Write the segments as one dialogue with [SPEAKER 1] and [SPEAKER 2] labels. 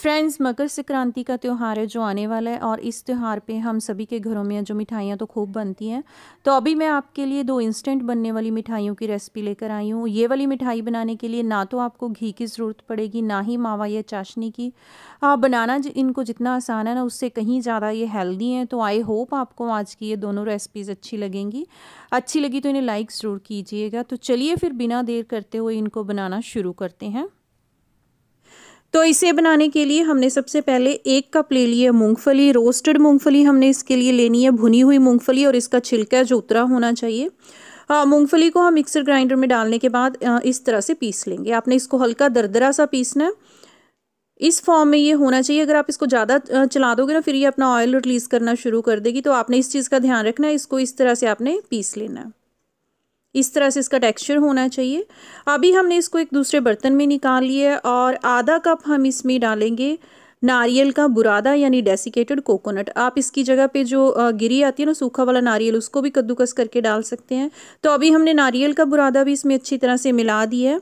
[SPEAKER 1] friends मकर संक्रांति का त्यौहार है जो आने वाला है और इस त्यौहार पे हम सभी के घरों में जो मिठाइयाँ तो खूब बनती हैं तो अभी मैं आपके लिए दो इंस्टेंट बनने वाली मिठाइयों की रेसिपी लेकर आई हूँ ये वाली मिठाई बनाने के लिए ना तो आपको घी की ज़रूरत पड़ेगी ना ही मावा या चाशनी की आप हाँ, बनाना इनको जितना आसान है ना उससे कहीं ज़्यादा ये हेल्दी हैं तो आई होप आपको आज की ये दोनों रेसिपीज़ अच्छी लगेंगी अच्छी लगी तो इन्हें लाइक ज़रूर कीजिएगा तो चलिए फिर बिना देर करते हुए इनको बनाना शुरू करते हैं तो इसे बनाने के लिए हमने सबसे पहले एक कप ले है मूंगफली रोस्टेड मूंगफली हमने इसके लिए लेनी है भुनी हुई मूंगफली और इसका छिलका जो उतरा होना चाहिए हाँ, मूंगफली को हम मिक्सर ग्राइंडर में डालने के बाद इस तरह से पीस लेंगे आपने इसको हल्का दरदरा सा पीसना है इस फॉर्म में ये होना चाहिए अगर आप इसको ज़्यादा चला दोगे ना फिर ये अपना ऑयल रिलीज़ करना शुरू कर देगी तो आपने इस चीज़ का ध्यान रखना है इसको इस तरह से आपने पीस लेना है इस तरह से इसका टेक्सचर होना चाहिए अभी हमने इसको एक दूसरे बर्तन में निकाल लिया है और आधा कप हम इसमें डालेंगे नारियल का बुरादा यानी डेसिकेटेड कोकोनट आप इसकी जगह पे जो गिरी आती है ना सूखा वाला नारियल उसको भी कद्दूकस करके डाल सकते हैं तो अभी हमने नारियल का बुरादा भी इसमें अच्छी तरह से मिला दिया है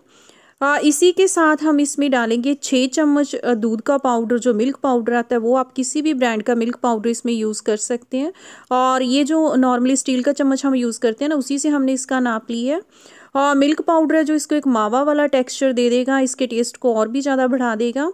[SPEAKER 1] आ, हाँ, इसी के साथ हम इसमें डालेंगे छः चम्मच दूध का पाउडर जो मिल्क पाउडर आता है वो आप किसी भी ब्रांड का मिल्क पाउडर इसमें यूज़ कर सकते हैं और ये जो नॉर्मली स्टील का चम्मच हम यूज़ करते हैं ना उसी से हमने इसका नाप लिया है और मिल्क पाउडर है जो इसको एक मावा वाला टेक्सचर दे देगा इसके टेस्ट को और भी ज़्यादा बढ़ा देगा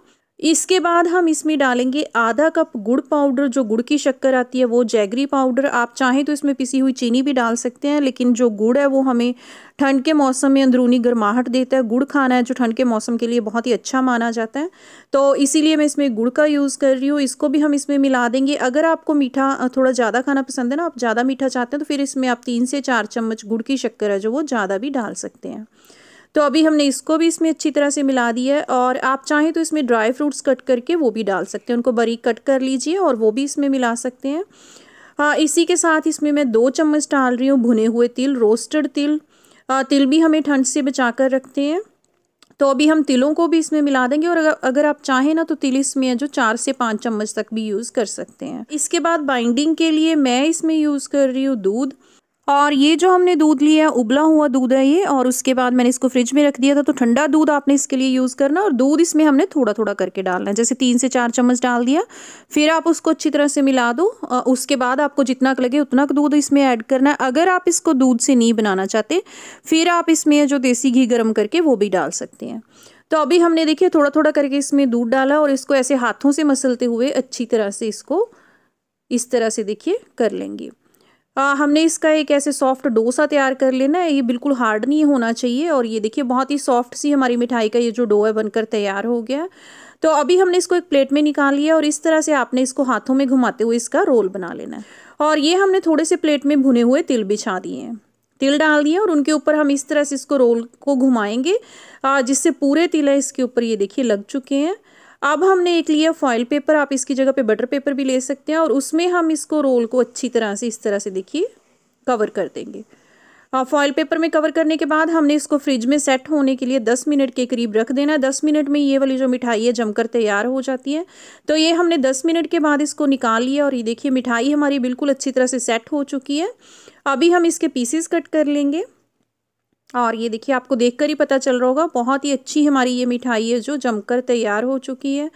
[SPEAKER 1] इसके बाद हम इसमें डालेंगे आधा कप गुड़ पाउडर जो गुड़ की शक्कर आती है वो जैगरी पाउडर आप चाहें तो इसमें पिसी हुई चीनी भी डाल सकते हैं लेकिन जो गुड़ है वो हमें ठंड के मौसम में अंदरूनी गर्माहट देता है गुड़ खाना है जो ठंड के मौसम के लिए बहुत ही अच्छा माना जाता है तो इसीलिए मैं इसमें गुड़ का यूज़ कर रही हूँ इसको भी हम इसमें मिला देंगे अगर आपको मीठा थोड़ा ज़्यादा खाना पसंद है ना आप ज़्यादा मीठा चाहते हैं तो फिर इसमें आप तीन से चार चम्मच गुड़ की शक्कर है जो वो ज़्यादा भी डाल सकते हैं तो अभी हमने इसको भी इसमें अच्छी तरह से मिला दिया है और आप चाहें तो इसमें ड्राई फ्रूट्स कट करके वो भी डाल सकते हैं उनको बरीक कट कर लीजिए और वो भी इसमें मिला सकते हैं हाँ इसी के साथ इसमें मैं दो चम्मच डाल रही हूँ भुने हुए तिल रोस्टेड तिल आ, हाँ, तिल भी हमें ठंड से बचा कर रखते हैं तो अभी हम तिलों को भी इसमें मिला देंगे और अगर अगर आप चाहें ना तो तिल इसमें जो चार से पाँच चम्मच तक भी यूज़ कर सकते हैं इसके बाद बाइंडिंग के लिए मैं इसमें यूज़ कर रही हूँ दूध और ये जो हमने दूध लिया उबला हुआ दूध है ये और उसके बाद मैंने इसको फ्रिज में रख दिया था तो ठंडा दूध आपने इसके लिए यूज़ करना और दूध इसमें हमने थोड़ा थोड़ा करके डालना है जैसे तीन से चार चम्मच डाल दिया फिर आप उसको अच्छी तरह से मिला दो उसके बाद आपको जितना लगे उतना दूध इसमें ऐड करना है अगर आप इसको दूध से नहीं बनाना चाहते फिर आप इसमें जो देसी घी गर्म करके वो भी डाल सकते हैं तो अभी हमने देखिए थोड़ा थोड़ा करके इसमें दूध डाला और इसको ऐसे हाथों से मसलते हुए अच्छी तरह से इसको इस तरह से देखिए कर लेंगे आ, हाँ, हमने इसका एक ऐसे सॉफ्ट डोसा तैयार कर लेना है ये बिल्कुल हार्ड नहीं होना चाहिए और ये देखिए बहुत ही सॉफ्ट सी हमारी मिठाई का ये जो डो है बनकर तैयार हो गया तो अभी हमने इसको एक प्लेट में निकाल लिया और इस तरह से आपने इसको हाथों में घुमाते हुए इसका रोल बना लेना है और ये हमने थोड़े से प्लेट में भुने हुए तिल बिछा दिए हैं तिल डाल दिए और उनके ऊपर हम इस तरह से इसको रोल को घुमाएंगे जिससे पूरे तिल है इसके ऊपर ये देखिए लग चुके हैं अब हमने एक लिया फॉइल पेपर आप इसकी जगह पे बटर पेपर भी ले सकते हैं और उसमें हम इसको रोल को अच्छी तरह से इस तरह से देखिए कवर कर देंगे और फॉइल पेपर में कवर करने के बाद हमने इसको फ्रिज में सेट होने के लिए दस मिनट के करीब रख देना है दस मिनट में ये वाली जो मिठाई है जमकर तैयार हो जाती है तो ये हमने दस मिनट के बाद इसको निकाल लिया और ये देखिए मिठाई हमारी बिल्कुल अच्छी तरह से सेट हो चुकी है अभी हम इसके पीसेस कट कर लेंगे और ये देखिए आपको देखकर ही पता चल रहा होगा बहुत ही अच्छी हमारी ये मिठाई है जो जमकर तैयार हो चुकी है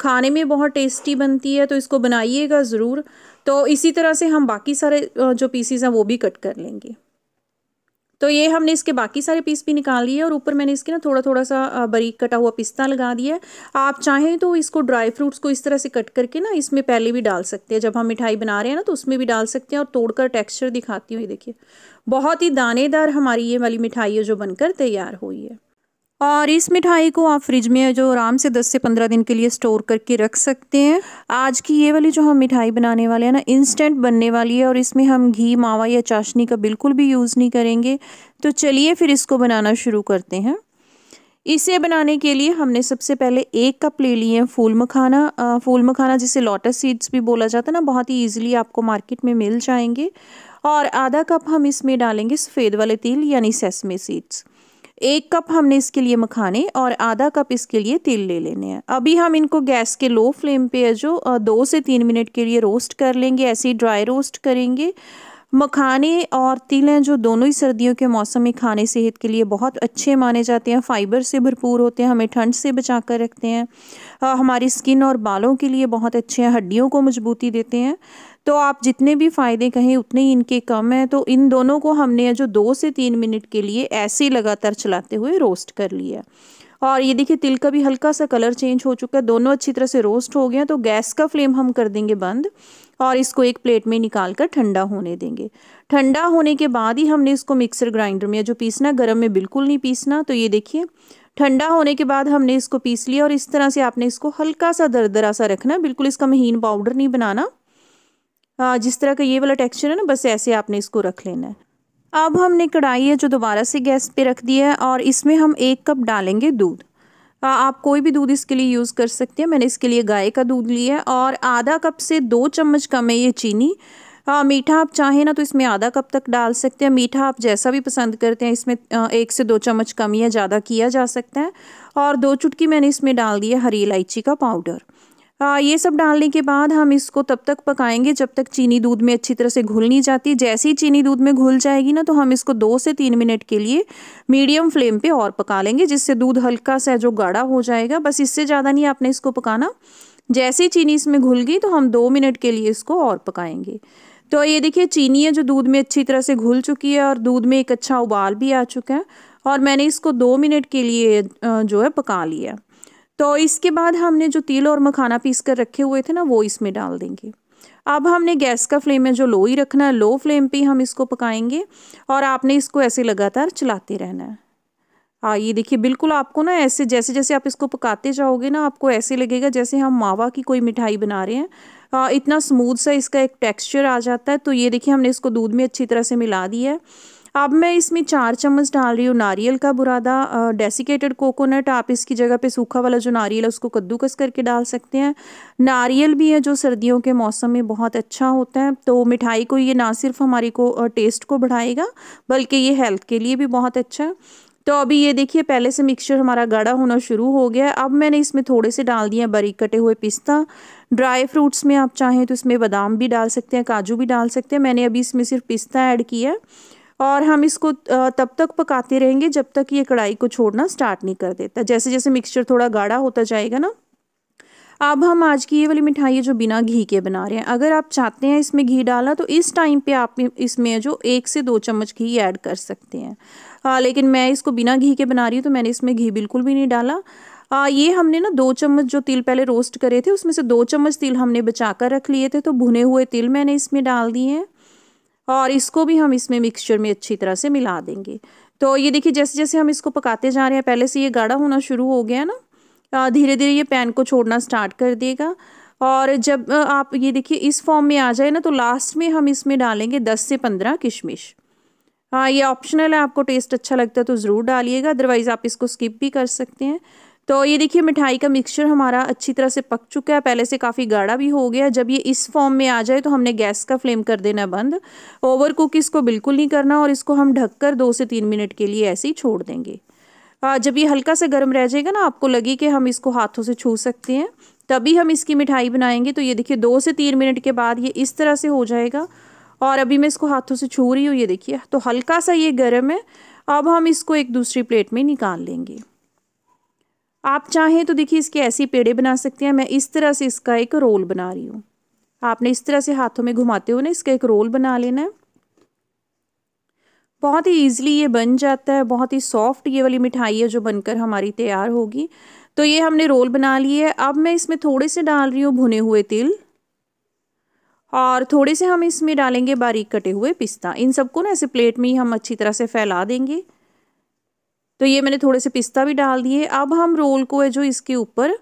[SPEAKER 1] खाने में बहुत टेस्टी बनती है तो इसको बनाइएगा ज़रूर तो इसी तरह से हम बाकी सारे जो पीसीज हैं वो भी कट कर लेंगे तो ये हमने इसके बाकी सारे पीस भी निकाल लिए और ऊपर मैंने इसके ना थोड़ा थोड़ा सा बारीक कटा हुआ पिस्ता लगा दिया है आप चाहें तो इसको ड्राई फ्रूट्स को इस तरह से कट करके ना इसमें पहले भी डाल सकते हैं जब हम मिठाई बना रहे हैं ना तो उसमें भी डाल सकते हैं और तोड़कर टेक्स्चर दिखाती हूँ ये देखिए बहुत ही दानेदार हमारी ये वाली मिठाई जो बनकर तैयार हुई है और इस मिठाई को आप फ्रिज में जो आराम से 10 से 15 दिन के लिए स्टोर करके रख सकते हैं आज की ये वाली जो हम मिठाई बनाने वाले हैं ना इंस्टेंट बनने वाली है और इसमें हम घी मावा या चाशनी का बिल्कुल भी यूज़ नहीं करेंगे तो चलिए फिर इसको बनाना शुरू करते हैं इसे बनाने के लिए हमने सबसे पहले एक कप ले लिए हैं फूल मखाना फूल मखाना जिसे लोटस सीड्स भी बोला जाता है ना बहुत ही ईजिली आपको मार्केट में मिल जाएंगे और आधा कप हम इसमें डालेंगे सफ़ेद वाले तिल यानी सेसमे सीड्स एक कप हमने इसके लिए मखाने और आधा कप इसके लिए तिल ले लेने हैं अभी हम इनको गैस के लो फ्लेम पे है जो दो से तीन मिनट के लिए रोस्ट कर लेंगे ऐसे ही ड्राई रोस्ट करेंगे मखाने और तिल हैं जो दोनों ही सर्दियों के मौसम में खाने सेहत के लिए बहुत अच्छे माने जाते हैं फाइबर से भरपूर होते हैं हमें ठंड से बचा कर रखते हैं हमारी स्किन और बालों के लिए बहुत अच्छे हैं हड्डियों को मजबूती देते हैं तो आप जितने भी फ़ायदे कहें उतने ही इनके कम हैं तो इन दोनों को हमने जो दो से तीन मिनट के लिए ऐसे लगातार चलाते हुए रोस्ट कर लिया और ये देखिए तिल का भी हल्का सा कलर चेंज हो चुका है दोनों अच्छी तरह से रोस्ट हो गए हैं तो गैस का फ्लेम हम कर देंगे बंद और इसको एक प्लेट में निकाल कर ठंडा होने देंगे ठंडा होने के बाद ही हमने इसको मिक्सर ग्राइंडर में जो पीसना गर्म में बिल्कुल नहीं पीसना तो ये देखिए ठंडा होने के बाद हमने इसको पीस लिया और इस तरह से आपने इसको हल्का सा दरदरा सा रखना बिल्कुल इसका महीन पाउडर नहीं बनाना आ, जिस तरह का ये वाला टेक्सचर है ना बस ऐसे आपने इसको रख लेना है अब हमने कढ़ाई है जो दोबारा से गैस पे रख दिया है और इसमें हम एक कप डालेंगे दूध आप कोई भी दूध इसके लिए यूज़ कर सकते हैं मैंने इसके लिए गाय का दूध लिया है और आधा कप से दो चम्मच कम है ये चीनी आ, मीठा आप चाहें ना तो इसमें आधा कप तक डाल सकते हैं मीठा आप जैसा भी पसंद करते हैं इसमें एक से दो चम्मच कम या ज़्यादा किया जा सकता है और दो चुटकी मैंने इसमें डाल दिया हरी इलायची का पाउडर आ, हाँ, ये सब डालने के बाद हम इसको तब तक पकाएंगे जब तक चीनी दूध में अच्छी तरह से घुल नहीं जाती जैसे ही चीनी दूध में घुल जाएगी ना तो हम इसको दो से तीन मिनट के लिए मीडियम फ्लेम पे और पका लेंगे जिससे दूध हल्का सा जो गाढ़ा हो जाएगा बस इससे ज़्यादा नहीं आपने इसको पकाना जैसे ही चीनी इसमें घुल गई तो हम दो मिनट के लिए इसको और पकाएंगे तो ये देखिए चीनी है जो दूध में अच्छी तरह से घुल चुकी है और दूध में एक अच्छा उबाल भी आ चुका है और मैंने इसको दो मिनट के लिए जो है पका लिया तो इसके बाद हमने जो तिल और मखाना पीस कर रखे हुए थे ना वो इसमें डाल देंगे अब हमने गैस का फ्लेम है जो लो ही रखना है लो फ्लेम पे हम इसको पकाएंगे और आपने इसको ऐसे लगातार चलाते रहना है हाँ ये देखिए बिल्कुल आपको ना ऐसे जैसे जैसे आप इसको पकाते जाओगे ना आपको ऐसे लगेगा जैसे हम मावा की कोई मिठाई बना रहे हैं आ, इतना स्मूथ सा इसका एक टेक्सचर आ जाता है तो ये देखिए हमने इसको दूध में अच्छी तरह से मिला दिया है अब मैं इसमें चार चम्मच डाल रही हूँ नारियल का बुरादा डेसिकेटेड कोकोनट आप इसकी जगह पे सूखा वाला जो नारियल है उसको कद्दूकस करके डाल सकते हैं नारियल भी है जो सर्दियों के मौसम में बहुत अच्छा होता है तो मिठाई को ये ना सिर्फ हमारी को टेस्ट को बढ़ाएगा बल्कि ये हेल्थ के लिए भी बहुत अच्छा है तो अभी ये देखिए पहले से मिक्सचर हमारा गाढ़ा होना शुरू हो गया अब मैंने इसमें थोड़े से डाल दिए बारीक कटे हुए पिस्ता ड्राई फ्रूट्स में आप चाहें तो इसमें बादाम भी डाल सकते हैं काजू भी डाल सकते हैं मैंने अभी इसमें सिर्फ पिस्ता ऐड किया है और हम इसको तब तक पकाते रहेंगे जब तक ये कढ़ाई को छोड़ना स्टार्ट नहीं कर देता जैसे जैसे मिक्सचर थोड़ा गाढ़ा होता जाएगा ना अब हम आज की ये वाली मिठाई जो बिना घी के बना रहे हैं अगर आप चाहते हैं इसमें घी डाला तो इस टाइम पे आप इसमें जो एक से दो चम्मच घी ऐड कर सकते हैं आ, लेकिन मैं इसको बिना घी के बना रही हूँ तो मैंने इसमें घी बिल्कुल भी नहीं डाला आ, ये हमने ना दो चम्मच जो तिल पहले रोस्ट करे थे उसमें से दो चम्मच तिल हमने बचा कर रख लिए थे तो भुने हुए तिल मैंने इसमें डाल दिए हैं और इसको भी हम इसमें मिक्सचर में अच्छी तरह से मिला देंगे तो ये देखिए जैसे जैसे हम इसको पकाते जा रहे हैं पहले से ये गाढ़ा होना शुरू हो गया ना धीरे धीरे ये पैन को छोड़ना स्टार्ट कर देगा और जब आप ये देखिए इस फॉर्म में आ जाए ना तो लास्ट में हम इसमें डालेंगे दस से पंद्रह किशमिश हाँ ये ऑप्शनल है आपको टेस्ट अच्छा लगता है तो ज़रूर डालिएगा अदरवाइज़ आप इसको स्किप भी कर सकते हैं तो ये देखिए मिठाई का मिक्सचर हमारा अच्छी तरह से पक चुका है पहले से काफ़ी गाढ़ा भी हो गया जब ये इस फॉर्म में आ जाए तो हमने गैस का फ्लेम कर देना बंद ओवर कुक इसको बिल्कुल नहीं करना और इसको हम ढककर दो से तीन मिनट के लिए ऐसे ही छोड़ देंगे जब ये हल्का सा गर्म रह जाएगा ना आपको लगे कि हम इसको हाथों से छू सकते हैं तभी हम इसकी मिठाई बनाएंगे तो ये देखिए दो से तीन मिनट के बाद ये इस तरह से हो जाएगा और अभी मैं इसको हाथों से छू रही हूँ ये देखिए तो हल्का सा ये गर्म है अब हम इसको एक दूसरी प्लेट में निकाल लेंगे आप चाहें तो देखिए इसके ऐसे पेड़े बना सकते हैं मैं इस तरह से इसका एक रोल बना रही हूँ आपने इस तरह से हाथों में घुमाते हुए ना इसका एक रोल बना लेना है बहुत ही ईजिली ये बन जाता है बहुत ही सॉफ्ट ये वाली मिठाई है जो बनकर हमारी तैयार होगी तो ये हमने रोल बना लिए है अब मैं इसमें थोड़े से डाल रही हूँ भुने हुए तिल और थोड़े से हम इसमें डालेंगे बारीक कटे हुए पिस्ता इन सबको ना ऐसे प्लेट में ही हम अच्छी तरह से फैला देंगे तो ये मैंने थोड़े से पिस्ता भी डाल दिए अब हम रोल को है जो इसके ऊपर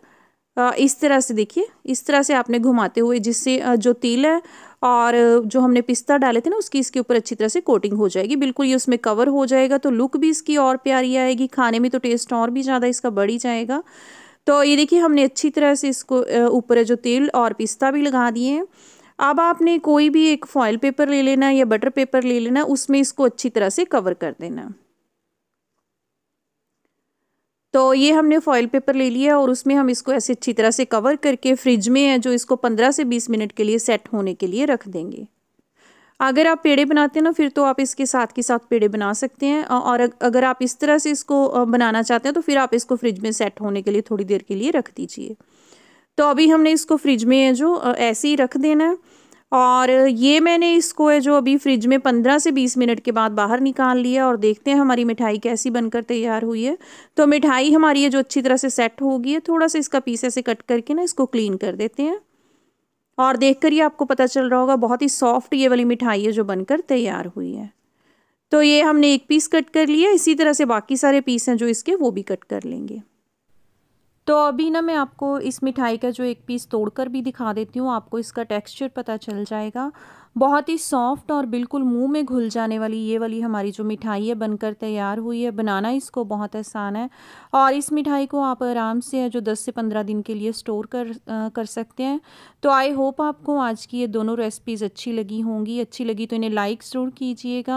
[SPEAKER 1] इस तरह से देखिए इस तरह से आपने घुमाते हुए जिससे जो तिल है और जो हमने पिस्ता डाले थे ना उसकी इसके ऊपर अच्छी तरह से कोटिंग हो जाएगी बिल्कुल ये उसमें कवर हो जाएगा तो लुक भी इसकी और प्यारी आएगी खाने में तो टेस्ट और भी ज़्यादा इसका बढ़ ही जाएगा तो ये देखिए हमने अच्छी तरह से इसको ऊपर जो तिल और पिस्ता भी लगा दिए हैं अब आपने कोई भी एक फॉयल पेपर ले लेना या बटर पेपर ले लेना उसमें इसको अच्छी तरह से कवर कर देना तो ये हमने फॉइल पेपर ले लिया और उसमें हम इसको ऐसे अच्छी तरह से कवर करके फ्रिज में है जो इसको पंद्रह से बीस मिनट के लिए सेट होने के लिए रख देंगे अगर आप पेड़े बनाते हैं ना फिर तो आप इसके साथ के साथ पेड़े बना सकते हैं और अगर आप इस तरह से इसको बनाना चाहते हैं तो फिर आप इसको फ्रिज में सेट होने के लिए थोड़ी देर के लिए रख दीजिए तो अभी हमने इसको फ्रिज में जो ऐसे ही रख देना है और ये मैंने इसको है जो अभी फ्रिज में पंद्रह से बीस मिनट के बाद बाहर निकाल लिया और देखते हैं हमारी मिठाई कैसी बनकर तैयार हुई है तो मिठाई हमारी ये जो अच्छी तरह से सेट होगी है थोड़ा सा इसका पीस ऐसे कट करके ना इसको क्लीन कर देते हैं और देख कर ही आपको पता चल रहा होगा बहुत ही सॉफ्ट ये वाली मिठाई है जो बनकर तैयार हुई है तो ये हमने एक पीस कट कर लिया इसी तरह से बाकी सारे पीस हैं जो इसके वो भी कट कर लेंगे तो अभी ना मैं आपको इस मिठाई का जो एक पीस तोड़कर भी दिखा देती हूँ आपको इसका टेक्सचर पता चल जाएगा बहुत ही सॉफ्ट और बिल्कुल मुंह में घुल जाने वाली ये वाली हमारी जो मिठाई है बनकर तैयार हुई है बनाना इसको बहुत आसान है और इस मिठाई को आप आराम से जो 10 से 15 दिन के लिए स्टोर कर आ, कर सकते हैं तो आई होप आपको आज की ये दोनों रेसिपीज़ अच्छी लगी होंगी अच्छी लगी तो इन्हें लाइक ज़रूर कीजिएगा